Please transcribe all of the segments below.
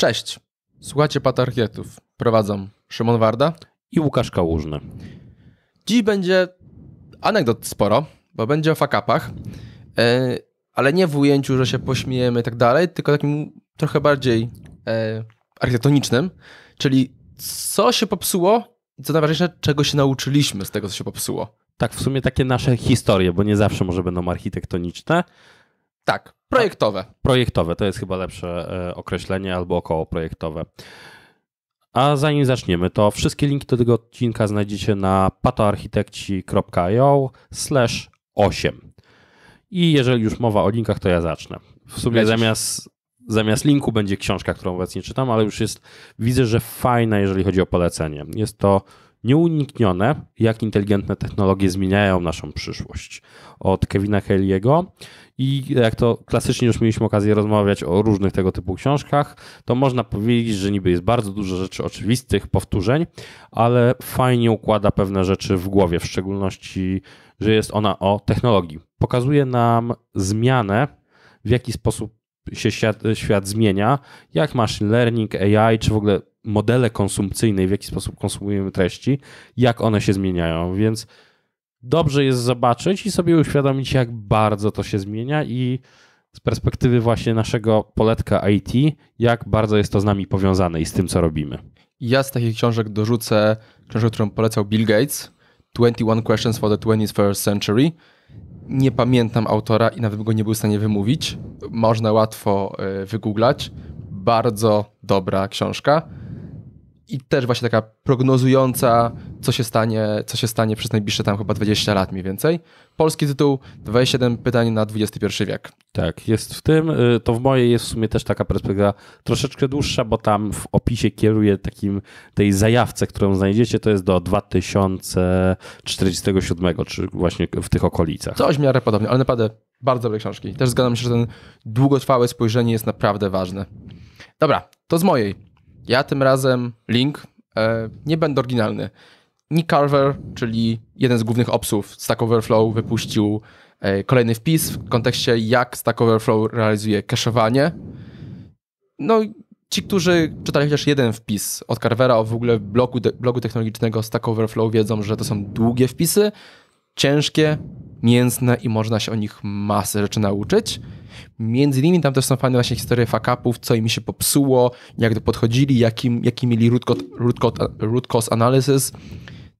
Cześć. Słuchajcie Patarchietów. Prowadzą Szymon Warda i Łukasz Kałużny. Dziś będzie anegdot sporo, bo będzie o fakapach, e, ale nie w ujęciu, że się pośmiejemy i tak dalej, tylko takim trochę bardziej e, architektonicznym, czyli co się popsuło i co najważniejsze, czego się nauczyliśmy z tego, co się popsuło. Tak, w sumie takie nasze historie, bo nie zawsze może będą architektoniczne, tak, projektowe. A, tak, projektowe, to jest chyba lepsze e, określenie albo około projektowe. A zanim zaczniemy, to wszystkie linki do tego odcinka znajdziecie na patoarchitekci.io slash 8. I jeżeli już mowa o linkach, to ja zacznę. W sumie zamiast zamiast linku będzie książka, którą obecnie czytam, ale już jest, widzę, że fajna, jeżeli chodzi o polecenie. Jest to nieuniknione, jak inteligentne technologie zmieniają naszą przyszłość. Od Kevina Haley'ego i jak to klasycznie już mieliśmy okazję rozmawiać o różnych tego typu książkach, to można powiedzieć, że niby jest bardzo dużo rzeczy oczywistych, powtórzeń, ale fajnie układa pewne rzeczy w głowie, w szczególności, że jest ona o technologii. Pokazuje nam zmianę, w jaki sposób się świat, świat zmienia, jak machine learning, AI, czy w ogóle modele konsumpcyjne w jaki sposób konsumujemy treści, jak one się zmieniają, więc dobrze jest zobaczyć i sobie uświadomić, jak bardzo to się zmienia i z perspektywy właśnie naszego poletka IT, jak bardzo jest to z nami powiązane i z tym, co robimy. Ja z takich książek dorzucę książkę, którą polecał Bill Gates, 21 Questions for the 21st Century. Nie pamiętam autora i nawet go nie był w stanie wymówić. Można łatwo e, wygooglać. Bardzo dobra książka i też właśnie taka prognozująca, co się stanie, co się stanie przez najbliższe tam chyba 20 lat mniej więcej. Polski tytuł 27 pytań na XXI wiek. Tak, jest w tym. Y, to w mojej jest w sumie też taka perspektywa troszeczkę dłuższa, bo tam w opisie kieruję takim tej zajawce, którą znajdziecie, to jest do 2047, czy właśnie w tych okolicach. Coś w miarę podobnie, ale naprawdę bardzo dobre książki. Też zgadzam się, że ten długotrwałe spojrzenie jest naprawdę ważne. Dobra, to z mojej. Ja tym razem, Link, e, nie będę oryginalny. Nick Carver, czyli jeden z głównych obsów Stack Overflow, wypuścił e, kolejny wpis w kontekście, jak Stack Overflow realizuje cache'owanie. No, ci, którzy czytali chociaż jeden wpis od Carvera o w ogóle bloku, blogu technologicznego Stack Overflow, wiedzą, że to są długie wpisy, ciężkie, mięsne i można się o nich masę rzeczy nauczyć. Między innymi tam też są fajne właśnie historie fakapów, co im się popsuło, jak do podchodzili, jaki, jaki mieli root, code, root, root cause analysis.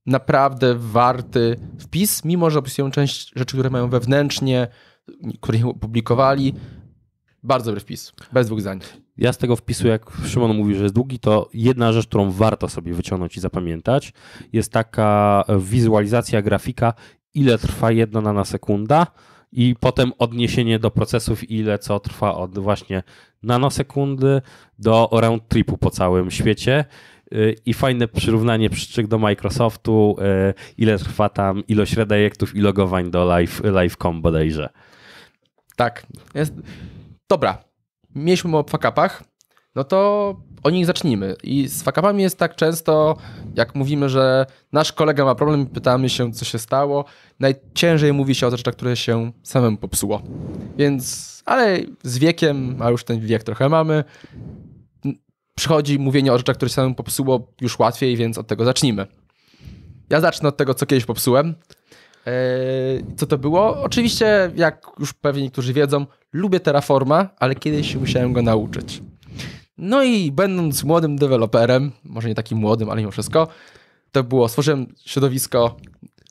Naprawdę warty wpis, mimo że opisują część rzeczy, które mają wewnętrznie, nie publikowali. Bardzo dobry wpis, bez dwóch zdań. Ja z tego wpisu, jak Szymon mówi, że jest długi, to jedna rzecz, którą warto sobie wyciągnąć i zapamiętać, jest taka wizualizacja grafika, ile trwa jedna na sekunda i potem odniesienie do procesów, ile co trwa od właśnie nanosekundy do round tripu po całym świecie. Y, I fajne przyrównanie przyczyk do Microsoftu, y, ile trwa tam ilość redirectów i logowań do live, live.com bodajże. Tak. Jest... Dobra. Mieliśmy o fuck upach no to o nich zacznijmy. I z fakapami jest tak często, jak mówimy, że nasz kolega ma problem, pytamy się, co się stało. Najciężej mówi się o rzeczach, które się samemu popsuło. Więc, ale z wiekiem, a już ten wiek trochę mamy, przychodzi mówienie o rzeczach, które się samemu popsuło już łatwiej, więc od tego zacznijmy. Ja zacznę od tego, co kiedyś popsułem. Eee, co to było? Oczywiście, jak już pewnie niektórzy wiedzą, lubię Terraforma, ale kiedyś musiałem go nauczyć. No i będąc młodym deweloperem, może nie takim młodym, ale mimo wszystko, to było, stworzyłem środowisko,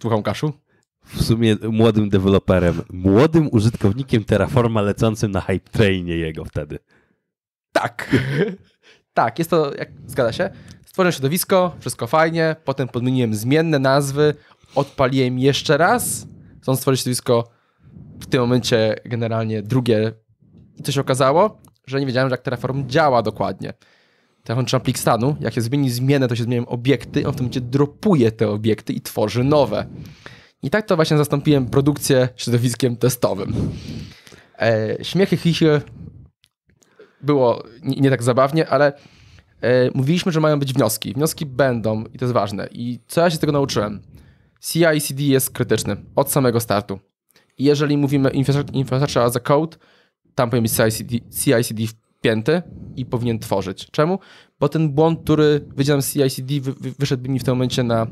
słucham Kaszu, w sumie młodym deweloperem, młodym użytkownikiem Terraforma lecącym na hype trainie jego wtedy. Tak. tak, jest to, jak zgadza się, stworzyłem środowisko, wszystko fajnie, potem podmieniłem zmienne nazwy, odpaliłem jeszcze raz, chcąc stworzyć środowisko w tym momencie generalnie drugie i co się okazało? że nie wiedziałem, że jak Terraform działa dokładnie. Terraform czy plik stanu, jak się zmieni zmienę, to się zmienią obiekty, on w tym momencie dropuje te obiekty i tworzy nowe. I tak to właśnie zastąpiłem produkcję środowiskiem testowym. E, śmiechy chichy było nie, nie, tak zabawnie, ale e, mówiliśmy, że mają być wnioski. Wnioski będą i to jest ważne. I co ja się z tego nauczyłem? CI/CD jest krytyczny od samego startu. I jeżeli mówimy infrastructure as a code, tam powinien być CICD, CICD wpięty i powinien tworzyć. Czemu? Bo ten błąd, który wydziałem CICD, wy, wy, wyszedłby mi w tym momencie na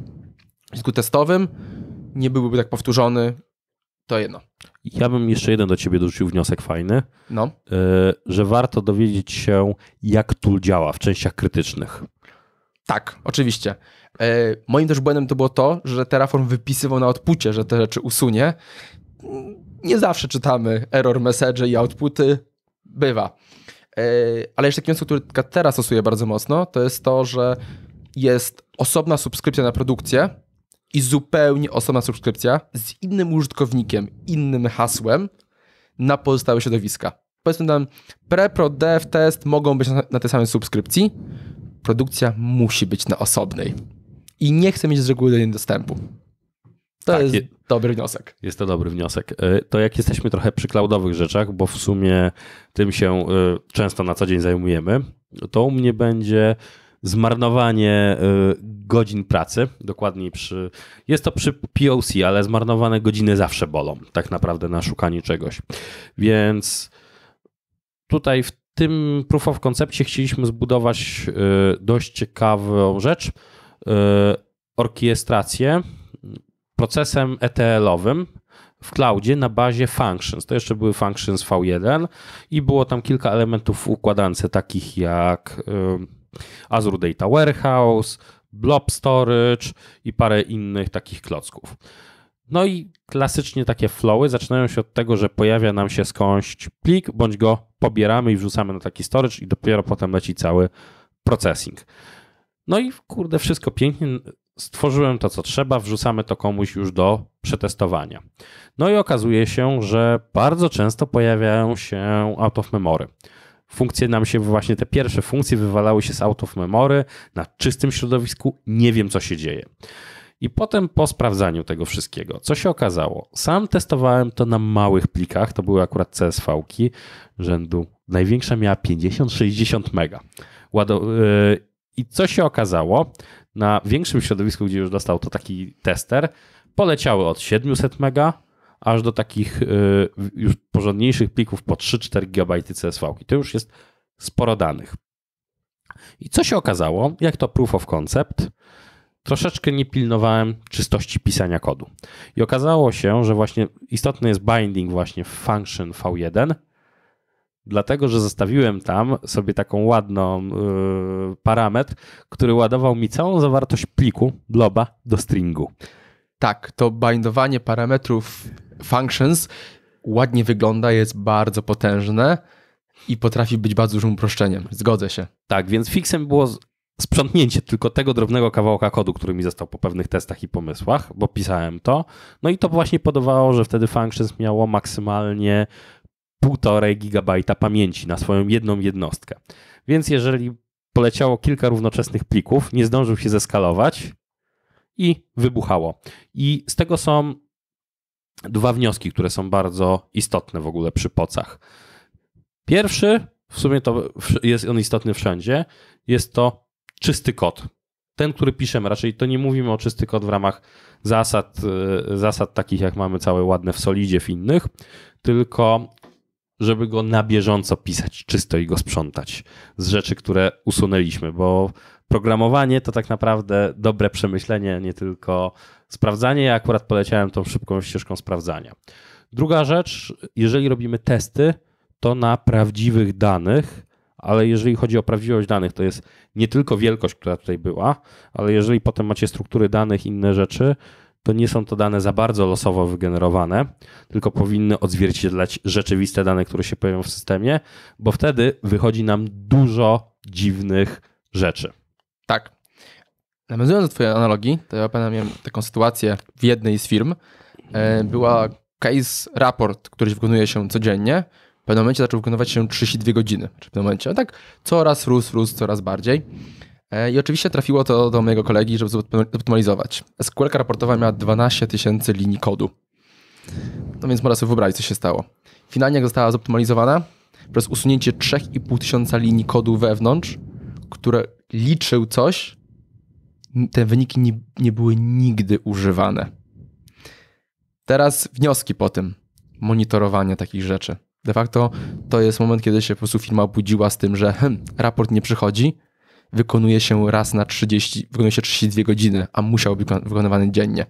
dysku testowym, nie byłby tak powtórzony. To jedno. Ja bym jeszcze jeden do ciebie dorzucił wniosek fajny, no. E, że warto dowiedzieć się, jak tool działa w częściach krytycznych. Tak, oczywiście. E, moim też błędem to było to, że Terraform wypisywał na odpucie, że te rzeczy usunie, nie zawsze czytamy error message i outputy. Bywa. E, ale jeszcze kierunku, który teraz stosuję bardzo mocno, to jest to, że jest osobna subskrypcja na produkcję i zupełnie osobna subskrypcja z innym użytkownikiem, innym hasłem na pozostałe środowiska. Powiedzmy tam, pre, pro, dev, test mogą być na, na tej samej subskrypcji. Produkcja musi być na osobnej. I nie chcę mieć z reguły do niej dostępu. To tak, jest je, dobry wniosek. Jest to dobry wniosek. E, to jak jesteśmy trochę przy cloudowych rzeczach, bo w sumie e, tym się e, często na co dzień zajmujemy, to u mnie będzie zmarnowanie godzin pracy, dokładniej przy. Jest to przy POC, ale zmarnowane godziny zawsze bolą, tak naprawdę na szukanie czegoś. Więc tutaj w tym proof of koncepcie chcieliśmy zbudować dość ciekawą rzecz orkiestrację procesem ETL-owym w cloudzie na bazie functions. To jeszcze były functions V1 i było tam kilka elementów w układance, takich jak y, Azure Data Warehouse, Blob Storage i parę innych takich klocków. No i klasycznie takie flowy zaczynają się od tego, że pojawia nam się skądś plik, bądź go pobieramy i wrzucamy na taki storage i dopiero potem leci cały processing. No i kurde, wszystko pięknie, stworzyłem to, co trzeba, wrzucamy to komuś już do przetestowania. No i okazuje się, że bardzo często pojawiają się out of memory. Funkcje nam się, właśnie te pierwsze funkcje wywalały się z out of memory na czystym środowisku, nie wiem co się dzieje. I potem po sprawdzaniu tego wszystkiego, co się okazało? Sam testowałem to na małych plikach, to były akurat CSV-ki rzędu. Największa miała 50-60 mega. Y, i co się okazało? Na większym środowisku, gdzie już dostał to taki tester, poleciały od 700 mega aż do takich y, już porządniejszych plików po 3-4 GB CSV. To już jest sporo danych. I co się okazało, jak to proof of concept, troszeczkę nie pilnowałem czystości pisania kodu. I okazało się, że właśnie istotny jest binding właśnie w function v1 dlatego że zostawiłem tam sobie taką ładną yy, parametr, który ładował mi całą zawartość pliku bloba do stringu. Tak, to bindowanie parametrów functions ładnie wygląda, jest bardzo potężne i potrafi być bardzo dużym uproszczeniem. Zgodzę się. Tak, więc fixem było sprzątnięcie tylko tego drobnego kawałka kodu, który mi został po pewnych testach i pomysłach, bo pisałem to. No i to właśnie podawało, że wtedy functions miało maksymalnie 1,5 gigabajta pamięci na swoją jedną jednostkę. Więc jeżeli poleciało kilka równoczesnych plików, nie zdążył się zeskalować i wybuchało. I z tego są dwa wnioski, które są bardzo istotne w ogóle przy pocach. Pierwszy, w sumie to jest on istotny wszędzie, jest to czysty kod. Ten, który piszemy, raczej to nie mówimy o czysty kod w ramach zasad, y, zasad takich jak mamy całe ładne w Solidzie, w innych, tylko żeby go na bieżąco pisać czysto i go sprzątać z rzeczy, które usunęliśmy, bo programowanie to tak naprawdę dobre przemyślenie, nie tylko sprawdzanie. Ja akurat poleciałem tą szybką ścieżką sprawdzania. Druga rzecz, jeżeli robimy testy, to na prawdziwych danych, ale jeżeli chodzi o prawdziwość danych, to jest nie tylko wielkość, która tutaj była, ale jeżeli potem macie struktury danych, inne rzeczy, to nie są to dane za bardzo losowo wygenerowane, tylko powinny odzwierciedlać rzeczywiste dane, które się pojawią w systemie, bo wtedy wychodzi nam dużo dziwnych rzeczy. Tak. Nawiązując do Twojej analogii, to ja pamiętam miałem taką sytuację w jednej z firm. E, była case raport, który wykonuje się codziennie. W pewnym momencie zaczął wykonywać się 32 godziny. w pewnym momencie, no tak, coraz rósł, rósł coraz bardziej. E, I oczywiście trafiło to do mojego kolegi, żeby zoptymalizować. SQL raportowa miała 12 tysięcy linii kodu. No więc można sobie wyobrazić, co się stało. Finalnie, jak została zoptymalizowana, przez usunięcie 3,5 tysiąca linii kodu wewnątrz, które liczył coś, te wyniki nie, nie były nigdy używane. Teraz wnioski po tym. Monitorowanie takich rzeczy. De facto to jest moment, kiedy się po prostu firma obudziła z tym, że hmm, raport nie przychodzi, wykonuje się raz na 30, wykonuje się 32 godziny, a musiał być wykonywany dziennie.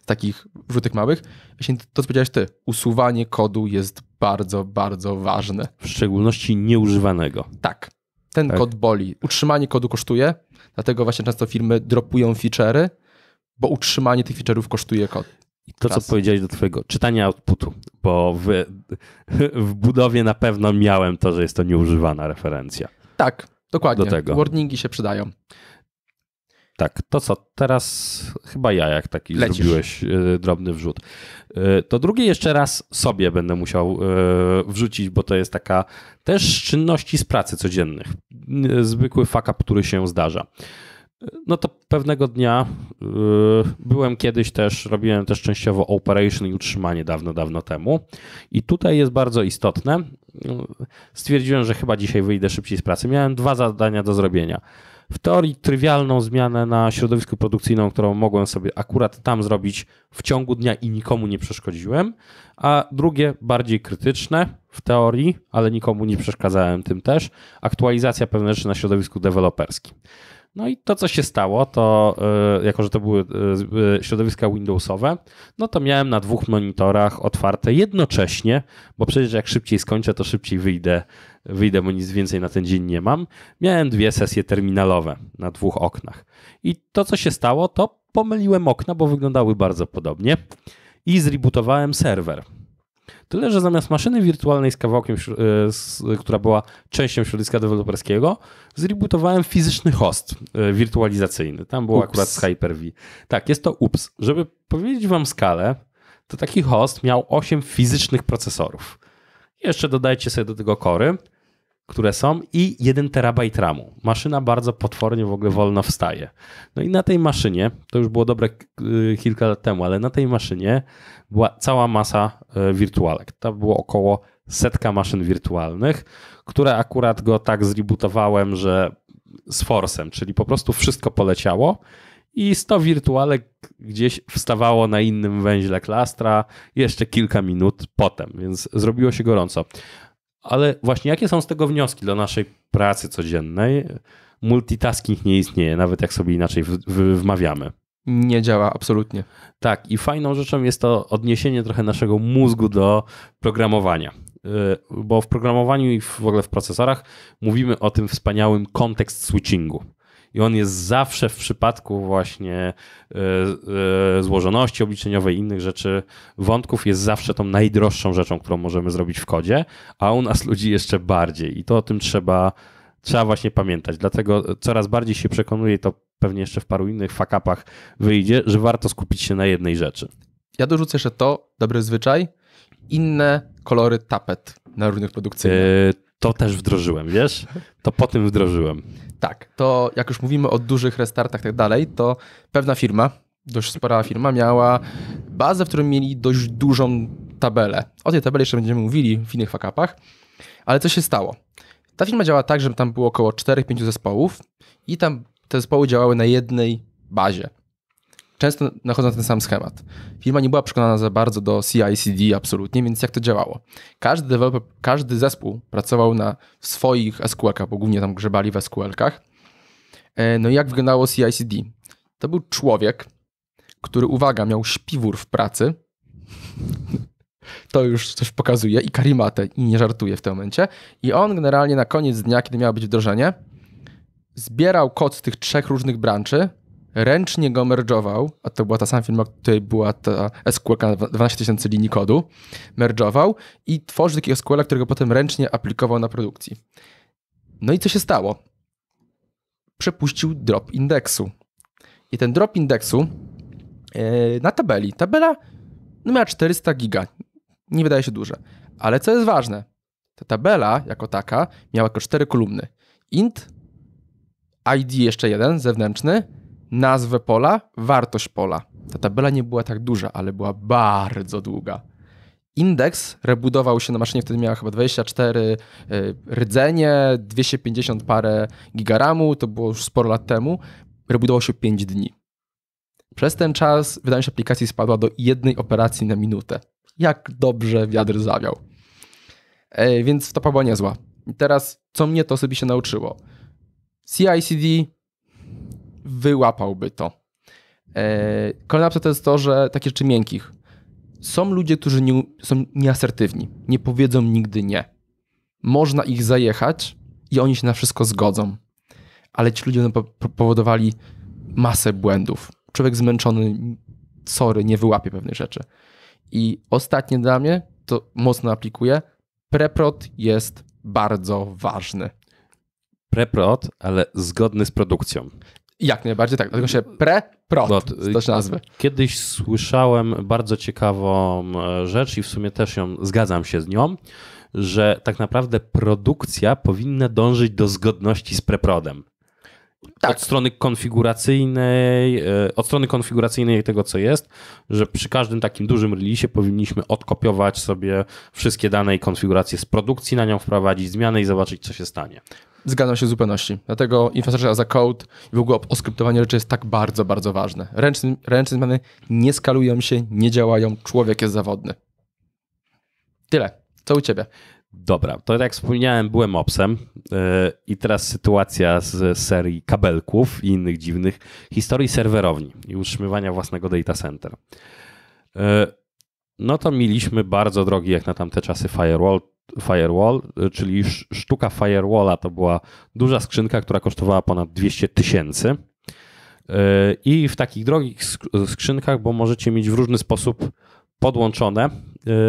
Z takich wrzutek małych. Właśnie to, co powiedziałeś ty, usuwanie kodu jest bardzo, bardzo ważne. W szczególności nieużywanego. Tak. Ten tak. kod boli. Utrzymanie kodu kosztuje, dlatego właśnie często firmy dropują feature'y, bo utrzymanie tych feature'ów kosztuje kod. I to, co powiedziałeś do twojego czytania outputu, bo w, w budowie na pewno miałem to, że jest to nieużywana referencja. Tak, Dokładnie. Do tego. Warningi się przydają. Tak, to co teraz chyba ja, jak taki Lecisz. zrobiłeś y, drobny wrzut. Y, to drugie jeszcze raz sobie będę musiał y, wrzucić, bo to jest taka też czynności z pracy codziennych. Zwykły fuck który się zdarza. No to pewnego dnia byłem kiedyś też, robiłem też częściowo operation i utrzymanie dawno, dawno temu. I tutaj jest bardzo istotne, no, stwierdziłem, że chyba dzisiaj wyjdę szybciej z pracy. Miałem dwa zadania do zrobienia. W teorii trywialną zmianę na środowisku produkcyjną, którą mogłem sobie akurat tam zrobić w ciągu dnia i nikomu nie przeszkodziłem, a drugie bardziej krytyczne w teorii, ale nikomu nie przeszkadzałem tym też, aktualizacja pewnych rzeczy na środowisku deweloperskim. No i to, co się stało, to y, jako, że to były y, y, środowiska Windowsowe, no to miałem na dwóch monitorach otwarte jednocześnie, bo przecież jak szybciej skończę, to szybciej wyjdę, wyjdę bo nic więcej na ten dzień nie mam. Miałem dwie sesje terminalowe na dwóch oknach. I to, co się stało, to pomyliłem okna, bo wyglądały bardzo podobnie i zrebootowałem serwer. Tyle, że zamiast maszyny wirtualnej z kawałkiem, e, która była częścią środowiska deweloperskiego, zrebootowałem fizyczny host e, wirtualizacyjny. Tam było ups. akurat z Hyper-V. Tak, jest to UPS. Żeby powiedzieć wam skalę, to taki host miał 8 fizycznych procesorów. Jeszcze dodajcie sobie do tego kory, które są i 1 terabajt RAMu. Maszyna bardzo potwornie w ogóle wolno wstaje. No i na tej maszynie, to już było dobre y, kilka lat temu, ale na tej maszynie była cała masa y, wirtualek. To było około setka maszyn wirtualnych, które akurat go tak zrebootowałem, że z forsem, czyli po prostu wszystko poleciało i 100 wirtualek gdzieś wstawało na innym węźle klastra jeszcze kilka minut potem, więc zrobiło się gorąco. Ale właśnie jakie są z tego wnioski dla naszej pracy codziennej? Multitasking nie istnieje, nawet jak sobie inaczej wmawiamy. Nie działa, absolutnie. Tak, i fajną rzeczą jest to odniesienie trochę naszego mózgu do programowania. Y, bo w programowaniu i w ogóle w procesorach mówimy o tym wspaniałym kontekst switchingu i on jest zawsze w przypadku właśnie e, e, złożoności obliczeniowej i innych rzeczy, wątków jest zawsze tą najdroższą rzeczą, którą możemy zrobić w kodzie, a u nas ludzi jeszcze bardziej i to o tym trzeba trzeba właśnie pamiętać. Dlatego e, coraz bardziej się przekonuje, to pewnie jeszcze w paru innych fakapach wyjdzie, że warto skupić się na jednej rzeczy. Ja dorzucę jeszcze to, dobry zwyczaj, inne kolory tapet na różnych produkcjach. Yy, to też wdrożyłem, wiesz? To po tym wdrożyłem. Tak, to jak już mówimy o dużych restartach i tak dalej, to pewna firma, dość spora firma, miała bazę, w której mieli dość dużą tabelę. O tej tabeli jeszcze będziemy mówili w innych fakapach, ale co się stało? Ta firma działa tak, że tam było około 4-5 zespołów i tam te zespoły działały na jednej bazie często nachodzą na ten sam schemat. Firma nie była przekonana za bardzo do CI/CD absolutnie, więc jak to działało? Każdy developer, każdy zespół pracował na swoich SQL-kach, bo głównie tam grzebali w SQL-kach. E, no i jak wyglądało CI/CD? To był człowiek, który, uwaga, miał śpiwór w pracy. To już coś pokazuje i karimatę, i nie żartuje w tym momencie. I on generalnie na koniec dnia, kiedy miało być wdrożenie, zbierał kod z tych trzech różnych branży, ręcznie go merge'ował, a to była ta sama firma, której była ta SQL 12 tysięcy linii kodu, merge'ował i tworzył taki SQL, którego potem ręcznie aplikował na produkcji. No i co się stało? Przepuścił drop indeksu. I ten drop indeksu e, na tabeli, tabela no, miała 400 giga, nie wydaje się duże, ale co jest ważne, ta tabela jako taka miała tylko cztery kolumny. int, id jeszcze jeden zewnętrzny, nazwę pola, wartość pola. Ta tabela nie była tak duża, ale była bardzo długa. Indeks rebudował się na maszynie, wtedy miała chyba 24 e, rdzenie, 250 parę gigaramu, to było już sporo lat temu. Rebudował się 5 dni. Przez ten czas wydajność aplikacji spadła do jednej operacji na minutę. Jak dobrze wiatr zawiał. E, więc to była niezła. I teraz, co mnie to osobiście nauczyło? CI/CD wyłapałby to. E, kolejna opcja to jest to, że takie rzeczy miękkich. Są ludzie, którzy nie, są nieasertywni, nie powiedzą nigdy nie. Można ich zajechać i oni się na wszystko zgodzą. Ale ci ludzie będą powodowali masę błędów. Człowiek zmęczony, sorry, nie wyłapie pewnych rzeczy. I ostatnie dla mnie, to mocno aplikuję, preprot jest bardzo ważny. Preprot, ale zgodny z produkcją. Jak najbardziej tak, dlatego się pre-prot nazwy. Kiedyś słyszałem bardzo ciekawą e, rzecz i w sumie też ją zgadzam się z nią, że tak naprawdę produkcja powinna dążyć do zgodności z preprodem. Tak. Od strony konfiguracyjnej, e, od strony konfiguracyjnej tego, co jest, że przy każdym takim dużym release powinniśmy odkopiować sobie wszystkie dane i konfiguracje z produkcji, na nią wprowadzić zmiany i zobaczyć, co się stanie. Zgadzam się w zupełności. Dlatego infrastructure as a code i w ogóle oskryptowanie rzeczy jest tak bardzo, bardzo ważne. Ręczne, ręczne zmiany nie skalują się, nie działają, człowiek jest zawodny. Tyle. Co u ciebie? Dobra, to tak jak wspomniałem, byłem obsem yy, i teraz sytuacja z serii kabelków i innych dziwnych historii serwerowni i utrzymywania własnego data center. Yy, no to mieliśmy bardzo drogi jak na tamte czasy firewall, firewall czyli sztuka firewalla to była duża skrzynka, która kosztowała ponad 200 tysięcy. Yy, I w takich drogich skrzynkach, bo możecie mieć w różny sposób podłączone,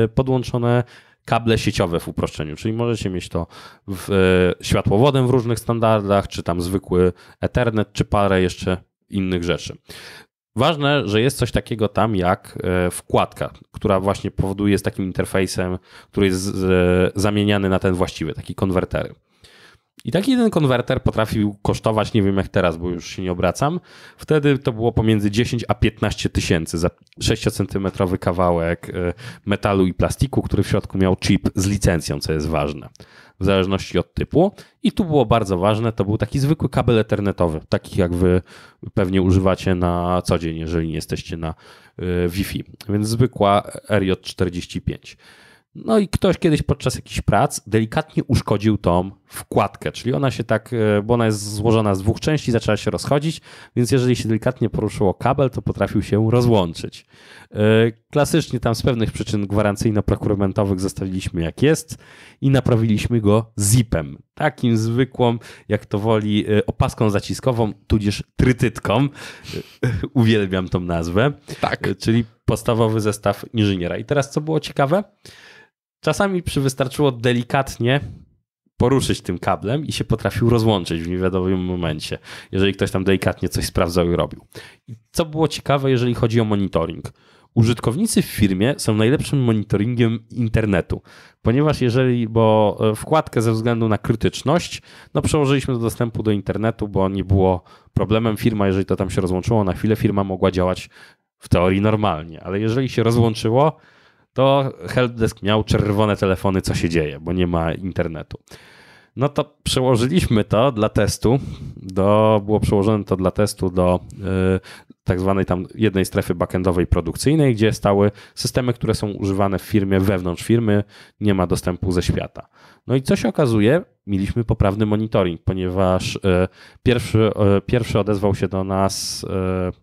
yy, podłączone kable sieciowe w uproszczeniu, czyli możecie mieć to w, yy, światłowodem w różnych standardach, czy tam zwykły Ethernet, czy parę jeszcze innych rzeczy. Ważne, że jest coś takiego tam jak e, wkładka, która właśnie powoduje z takim interfejsem, który jest e, zamieniany na ten właściwy, taki konwerter. I taki jeden konwerter potrafił kosztować, nie wiem jak teraz, bo już się nie obracam. Wtedy to było pomiędzy 10 a 15 tysięcy za 6-centymetrowy kawałek y, metalu i plastiku, który w środku miał chip z licencją, co jest ważne, w zależności od typu. I tu było bardzo ważne, to był taki zwykły kabel ethernetowy, taki jak wy pewnie używacie na co dzień, jeżeli nie jesteście na y, Wi-Fi, więc zwykła RJ45. No i ktoś kiedyś podczas jakichś prac delikatnie uszkodził tą wkładkę, czyli ona się tak, e, bo ona jest złożona z dwóch części, zaczęła się rozchodzić, więc jeżeli się delikatnie poruszyło kabel, to potrafił się rozłączyć. E, klasycznie tam z pewnych przyczyn gwarancyjno-prokurementowych zostawiliśmy jak jest i naprawiliśmy go zipem. Takim zwykłą, jak to woli, e, opaską zaciskową, tudzież trytytką. Uwielbiam tą nazwę. Tak. Czyli podstawowy zestaw inżyniera. I teraz co było ciekawe? Czasami przy wystarczyło delikatnie poruszyć tym kablem i się potrafił rozłączyć w niewiadomym momencie, jeżeli ktoś tam delikatnie coś sprawdzał i robił. I co było ciekawe, jeżeli chodzi o monitoring? Użytkownicy w firmie są najlepszym monitoringiem internetu, ponieważ jeżeli, bo e, wkładkę ze względu na krytyczność, no przełożyliśmy do dostępu do internetu, bo nie było problemem. Firma, jeżeli to tam się rozłączyło na chwilę, firma mogła działać w teorii normalnie, ale jeżeli się rozłączyło, to helpdesk miał czerwone telefony, co się dzieje, bo nie ma internetu. No to przełożyliśmy to dla testu, do, było przełożone to dla testu do yy, tak zwanej tam jednej strefy backendowej produkcyjnej, gdzie stały systemy, które są używane w firmie, wewnątrz firmy, nie ma dostępu ze świata. No i co się okazuje, mieliśmy poprawny monitoring, ponieważ yy, pierwszy, yy, pierwszy odezwał się do nas y,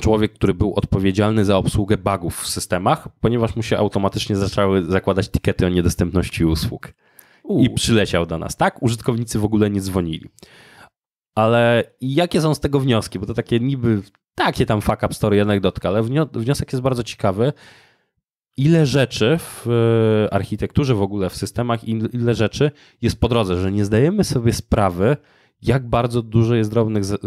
człowiek, który był odpowiedzialny za obsługę bugów w systemach, ponieważ mu się automatycznie zaczęły zakładać tikety o niedostępności usług. U. I przyleciał do nas, tak? Użytkownicy w ogóle nie dzwonili. Ale jakie są z tego wnioski? Bo to takie niby takie tam fuck up story, anegdotka, ale wniosek jest bardzo ciekawy. Ile rzeczy w e, architekturze w ogóle, w systemach, ile rzeczy jest po drodze, że nie zdajemy sobie sprawy, jak bardzo dużo jest drobnych, y,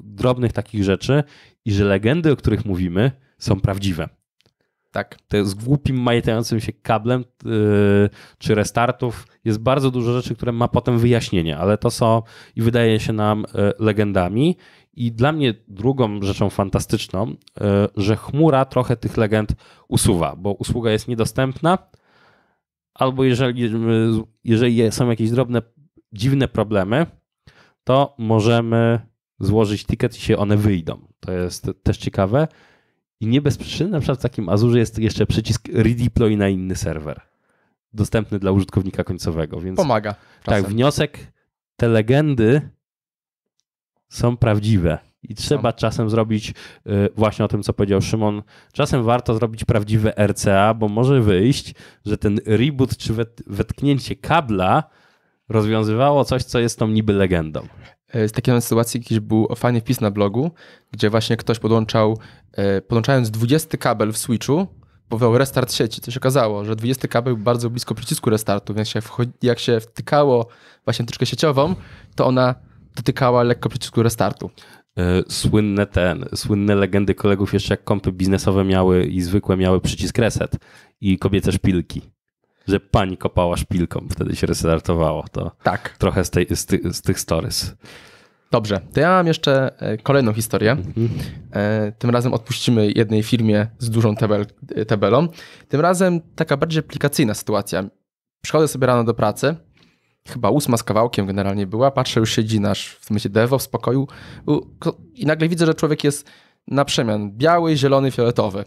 drobnych takich rzeczy i że legendy, o których mówimy, są prawdziwe. Tak. To z głupim, majetającym się kablem yy, czy restartów jest bardzo dużo rzeczy, które ma potem wyjaśnienie, ale to są i wydaje się nam yy, legendami. I dla mnie drugą rzeczą fantastyczną, yy, że chmura trochę tych legend usuwa, bo usługa jest niedostępna, albo jeżeli, y, jeżeli są jakieś drobne, dziwne problemy, to możemy złożyć ticket i się one wyjdą. To jest też ciekawe. I nie bez przyczyny, na przykład w takim Azurze jest jeszcze przycisk redeploy na inny serwer. Dostępny dla użytkownika końcowego, więc. Pomaga. Tak, czasem. Tak, wniosek, te legendy są prawdziwe. I trzeba no. czasem zrobić y, właśnie o tym, co powiedział Szymon. Czasem warto zrobić prawdziwe RCA, bo może wyjść, że ten reboot czy wetknięcie kabla rozwiązywało coś, co jest tą niby legendą. E, z takiej sytuacji jakiś był fajny wpis na blogu, gdzie właśnie ktoś podłączał, e, podłączając 20 kabel w switchu, powołał restart sieci. To się okazało, że 20 kabel był bardzo blisko przycisku restartu, więc się wchodzi, jak się wtykało właśnie tyczkę sieciową, to ona dotykała lekko przycisku restartu e, słynne ten, słynne legendy kolegów jeszcze jak kompy biznesowe miały i zwykłe miały przycisk reset i kobiece szpilki że pani kopała szpilką, wtedy się restartowało to. Tak. Trochę z, tej, z, ty, z tych stories. Dobrze, to ja mam jeszcze e, kolejną historię. Mhm. E, tym razem odpuścimy jednej firmie z dużą tabel, e, tabelą. Tym razem taka bardziej aplikacyjna sytuacja. Przychodzę sobie rano do pracy, chyba ósma z kawałkiem generalnie była, patrzę, już siedzi nasz w tym dewo w spokoju i nagle widzę, że człowiek jest na przemian biały, zielony, fioletowy.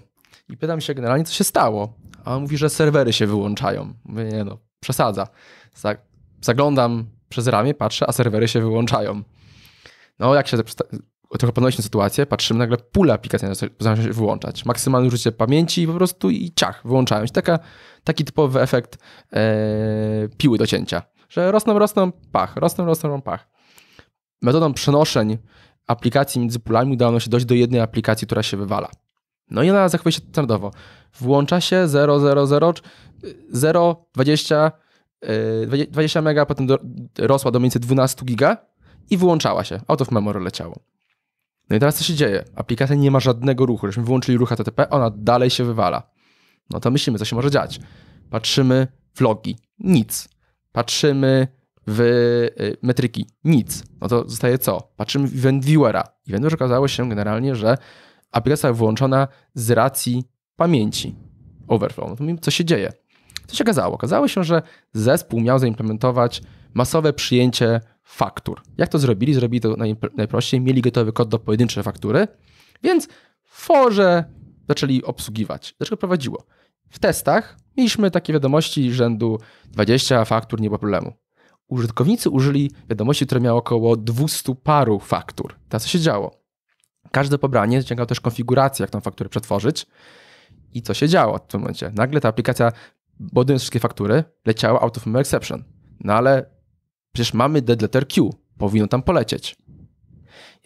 I pytam się generalnie, co się stało. A on mówi, że serwery się wyłączają. Mówię, nie no, przesadza. Zaglądam przez ramię, patrzę, a serwery się wyłączają. No, jak się trochę panowaliśmy sytuację, patrzymy, nagle pula aplikacji zaczyna się wyłączać. Maksymalne użycie pamięci i po prostu i ciach, wyłączają się. Taka, taki typowy efekt e, piły do cięcia, że rosną, rosną, pach, rosną, rosną, pach. Metodą przenoszeń aplikacji między pulami udało nam się dojść do jednej aplikacji, która się wywala. No i ona zachowuje się standardowo włącza się 0, 0, 0, 0 20, 20 mega, potem do, rosła do mniej więcej 12 giga i wyłączała się. Out of memory leciało. No i teraz co się dzieje? Aplikacja nie ma żadnego ruchu. Żeśmy wyłączyli ruch HTTP, ona dalej się wywala. No to myślimy, co się może dziać. Patrzymy w logi, nic. Patrzymy w e, metryki, nic. No to zostaje co? Patrzymy w event viewera. Event okazało się generalnie, że aplikacja wyłączona z racji pamięci Overflow. No co się dzieje? Co się okazało? Okazało się, że zespół miał zaimplementować masowe przyjęcie faktur. Jak to zrobili? Zrobili to najprościej. Mieli gotowy kod do pojedynczej faktury, więc w forze zaczęli obsługiwać. Dlaczego prowadziło? W testach mieliśmy takie wiadomości rzędu 20 faktur, nie było problemu. Użytkownicy użyli wiadomości, które miały około 200 paru faktur. To co się działo? Każde pobranie wyciągało też konfigurację, jak tą fakturę przetworzyć. I co się działo w tym momencie? Nagle ta aplikacja, bo wszystkie faktury, leciała out of memory exception. No ale przecież mamy letter Q, powinno tam polecieć.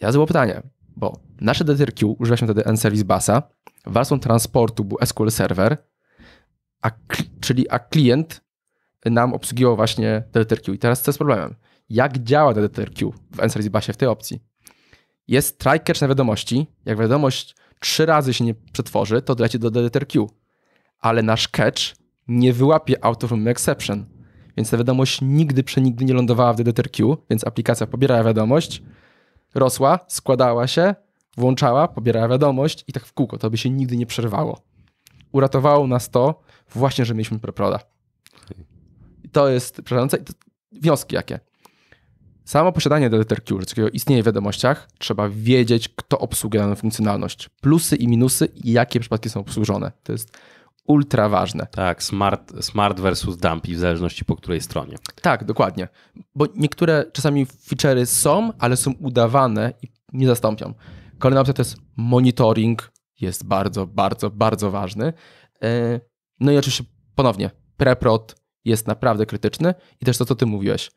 Ja zadałem pytanie, bo nasze DTRQ używaliśmy wtedy n-service basa, warstwą transportu był SQL Server, a, czyli a klient nam obsługiwał właśnie DTRQ. I teraz co jest problemem? Jak działa DTRQ w n-service basie w tej opcji? Jest try na wiadomości. Jak wiadomość trzy razy się nie przetworzy, to leci do DDTRQ. Ale nasz catch nie wyłapie out of room exception. Więc ta wiadomość nigdy przenigdy nie lądowała w DDTRQ, więc aplikacja pobierała wiadomość, rosła, składała się, włączała, pobierała wiadomość i tak w kółko. To by się nigdy nie przerwało. Uratowało nas to właśnie, że mieliśmy preproda. To jest przerażające. Wnioski jakie? Samo posiadanie Deleter Q, takiego istnieje w wiadomościach, trzeba wiedzieć, kto obsługuje daną funkcjonalność. Plusy i minusy i jakie przypadki są obsłużone. To jest ultra ważne. Tak, smart, smart versus dumpy, w zależności po której stronie. Tak, dokładnie. Bo niektóre czasami feature'y są, ale są udawane i nie zastąpią. Kolejna opcja to jest monitoring, jest bardzo, bardzo, bardzo ważny. E, no i oczywiście ponownie, preprot jest naprawdę krytyczny i też to, co ty mówiłeś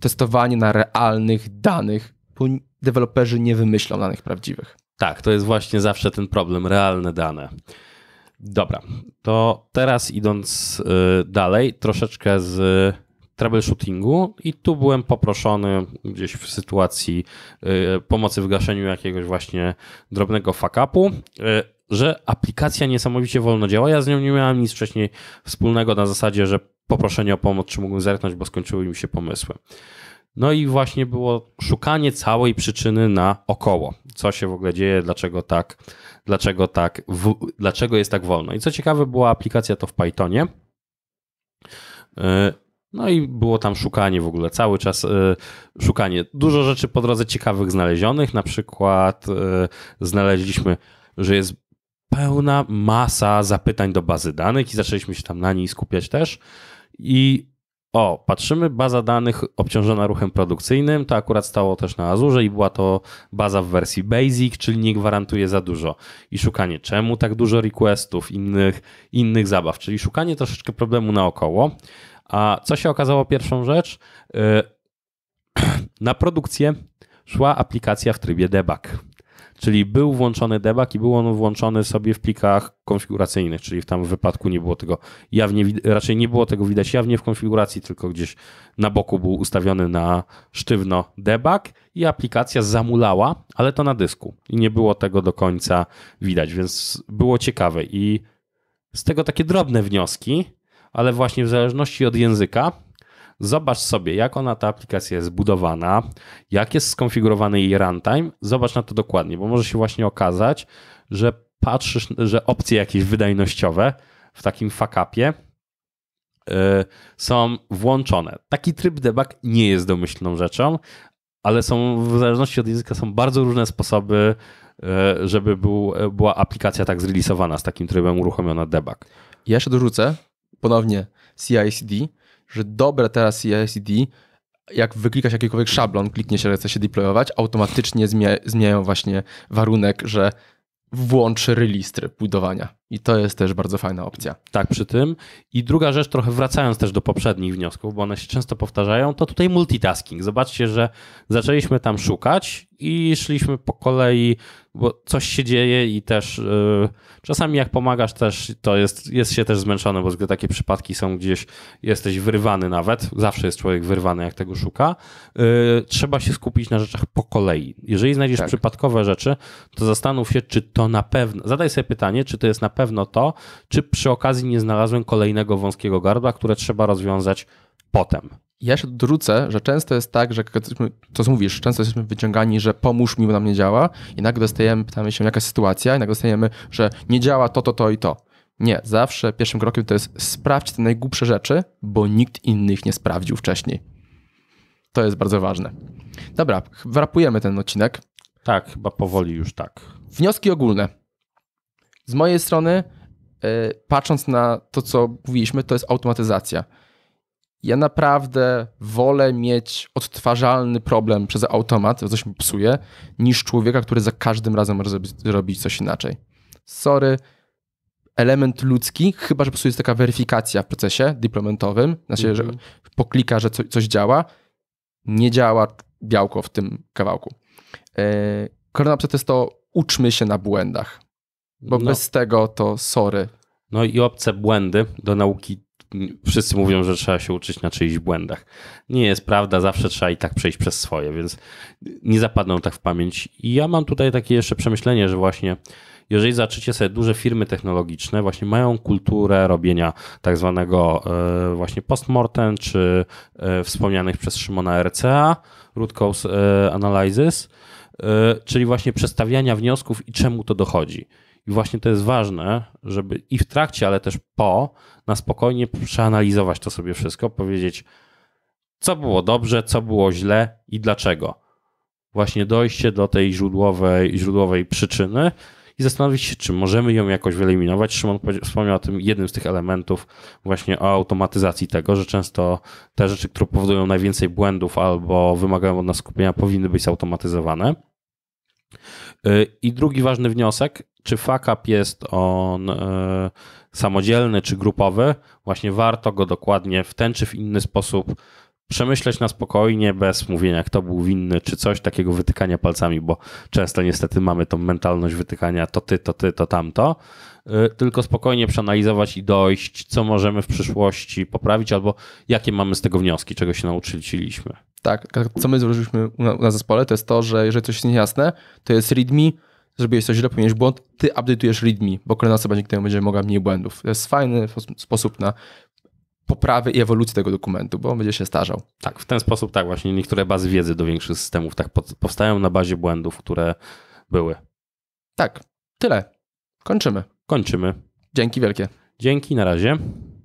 testowanie na realnych danych, bo deweloperzy nie wymyślą danych prawdziwych. Tak, to jest właśnie zawsze ten problem, realne dane. Dobra, to teraz idąc y, dalej, troszeczkę z troubleshootingu i tu byłem poproszony gdzieś w sytuacji y, pomocy w gaszeniu jakiegoś właśnie drobnego fuck-upu, y, że aplikacja niesamowicie wolno działa. Ja z nią nie miałem nic wcześniej wspólnego na zasadzie, że poproszenie o pomoc, czy mógłbym zerknąć, bo skończyły mi się pomysły. No i właśnie było szukanie całej przyczyny na około. Co się w ogóle dzieje, dlaczego tak, dlaczego tak, w, dlaczego jest tak wolno. I co ciekawe, była aplikacja to w Pythonie. Y, no i było tam szukanie w ogóle, cały czas y, szukanie. Dużo rzeczy po drodze ciekawych znalezionych, na przykład y, znaleźliśmy, że jest pełna masa zapytań do bazy danych i zaczęliśmy się tam na niej skupiać też i o, patrzymy, baza danych obciążona ruchem produkcyjnym, to akurat stało też na Azurze i była to baza w wersji Basic, czyli nie gwarantuje za dużo. I szukanie czemu tak dużo requestów, innych, innych zabaw, czyli szukanie troszeczkę problemu naokoło. A co się okazało pierwszą rzecz? Y, na produkcję szła aplikacja w trybie debug. Czyli był włączony debug i był on włączony sobie w plikach konfiguracyjnych, czyli w tam wypadku nie było tego jawnie, raczej nie było tego widać jawnie w konfiguracji, tylko gdzieś na boku był ustawiony na sztywno debug i aplikacja zamulała, ale to na dysku i nie było tego do końca widać, więc było ciekawe i z tego takie drobne wnioski, ale właśnie w zależności od języka Zobacz sobie, jak ona, ta aplikacja jest zbudowana, jak jest skonfigurowany jej runtime. Zobacz na to dokładnie, bo może się właśnie okazać, że patrzysz, że opcje jakieś wydajnościowe w takim fakapie y, są włączone. Taki tryb debug nie jest domyślną rzeczą, ale są w zależności od języka są bardzo różne sposoby, y, żeby był, była aplikacja tak zrealizowana z takim trybem uruchomiona debug. Ja się dorzucę ponownie CI/CD że dobre teraz CI/CD, jak wyklikasz jakikolwiek szablon, kliknie się, że chce się deployować, automatycznie zmienia, zmieniają właśnie warunek, że włączy release tryb budowania. I to jest też bardzo fajna opcja. Tak, przy tym. I druga rzecz, trochę wracając też do poprzednich wniosków, bo one się często powtarzają, to tutaj multitasking. Zobaczcie, że zaczęliśmy tam szukać i szliśmy po kolei, bo coś się dzieje i też yy, czasami jak pomagasz też, to jest, jest się też zmęczony, bo gdy takie przypadki są gdzieś, jesteś wyrywany nawet, zawsze jest człowiek wyrwany, jak tego szuka, yy, trzeba się skupić na rzeczach po kolei. Jeżeli znajdziesz tak. przypadkowe rzeczy, to zastanów się, czy to na pewno, zadaj sobie pytanie, czy to jest na pewno to, czy przy okazji nie znalazłem kolejnego wąskiego gardła, które trzeba rozwiązać potem. Ja się drucę, że często jest tak, że to co mówisz, często jesteśmy wyciągani, że pomóż mi, bo nam nie działa, i nagle dostajemy, pytamy się, jaka jest sytuacja, i nagle dostajemy, że nie działa to, to, to i to. Nie, zawsze pierwszym krokiem to jest sprawdź te najgłupsze rzeczy, bo nikt innych nie sprawdził wcześniej. To jest bardzo ważne. Dobra, wrapujemy ten odcinek. Tak, chyba powoli już tak. Wnioski ogólne. Z mojej strony, e, patrząc na to, co mówiliśmy, to jest automatyzacja. Ja naprawdę wolę mieć odtwarzalny problem przez automat, coś mi psuje, niż człowieka, który za każdym razem może zrobić coś inaczej. Sorry, element ludzki, chyba że po prostu jest taka weryfikacja w procesie dyplomentowym, znaczy, mm -hmm. że mhm. poklika, że coś działa, nie działa białko w tym kawałku. Yy, Korona to jest to uczmy się na błędach. Bo no. bez tego to sory. No i obce błędy do nauki. Wszyscy mówią, że trzeba się uczyć na czyichś błędach. Nie jest prawda, zawsze trzeba i tak przejść przez swoje, więc nie zapadną tak w pamięć. I ja mam tutaj takie jeszcze przemyślenie, że właśnie jeżeli zaczycie sobie duże firmy technologiczne, właśnie mają kulturę robienia tak zwanego e, właśnie postmortem, czy e, wspomnianych przez Szymona RCA, root cause e, analysis, czyli właśnie przestawiania wniosków i czemu to dochodzi. I właśnie to jest ważne, żeby i w trakcie, ale też po, na spokojnie przeanalizować to sobie wszystko, powiedzieć, co było dobrze, co było źle i dlaczego. Właśnie dojście do tej źródłowej, źródłowej przyczyny i zastanowić się, czy możemy ją jakoś wyeliminować. Szymon wspomniał o tym jednym z tych elementów, właśnie o automatyzacji tego, że często te rzeczy, które powodują najwięcej błędów albo wymagają od nas skupienia, powinny być zautomatyzowane. Y, I drugi ważny wniosek, czy fakap jest on y, samodzielny czy grupowy, właśnie warto go dokładnie w ten czy w inny sposób przemyśleć na spokojnie, bez mówienia, kto był winny, czy coś takiego wytykania palcami, bo często niestety mamy tą mentalność wytykania to ty, to ty, to tamto, y, tylko spokojnie przeanalizować i dojść, co możemy w przyszłości poprawić, albo jakie mamy z tego wnioski, czego się nauczyliśmy. Tak, co my zauważyliśmy na zespole, to jest to, że jeżeli coś jest niejasne, to jest readme, zrobiłeś coś źle, popełniłeś błąd, ty update'ujesz readme, bo kolejna osoba nigdy nie będzie mogła mniej błędów. To jest fajny sposób na poprawy i ewolucji tego dokumentu, bo będzie się starzał. Tak, w ten sposób tak właśnie. Niektóre bazy wiedzy do większych systemów tak powstają na bazie błędów, które były. Tak, tyle. Kończymy. Kończymy. Dzięki wielkie. Dzięki, na razie.